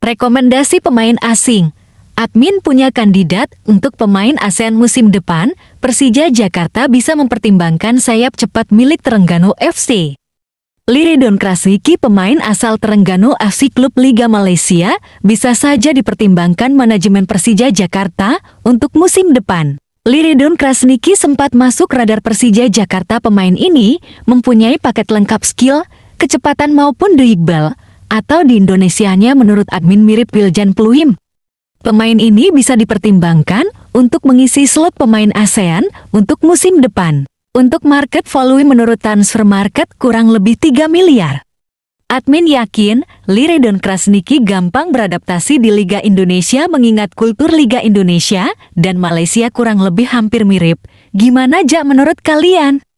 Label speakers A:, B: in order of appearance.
A: Rekomendasi pemain asing
B: Admin punya kandidat untuk pemain ASEAN musim depan, Persija Jakarta bisa mempertimbangkan sayap cepat milik Terengganu FC. Liridon Krasiki pemain asal Terengganu FC klub Liga Malaysia, bisa saja dipertimbangkan manajemen Persija Jakarta untuk musim depan. Liridon Krasniki sempat masuk radar Persija Jakarta pemain ini, mempunyai paket lengkap skill, kecepatan maupun dribble atau di Indonesianya menurut admin mirip Wiljan Pluim. Pemain ini bisa dipertimbangkan untuk mengisi slot pemain ASEAN untuk musim depan. Untuk market volume menurut transfer market kurang lebih 3 miliar. Admin yakin, Lire dan Krasniki gampang beradaptasi di Liga Indonesia mengingat kultur Liga Indonesia dan Malaysia kurang lebih hampir mirip. Gimana aja menurut
A: kalian?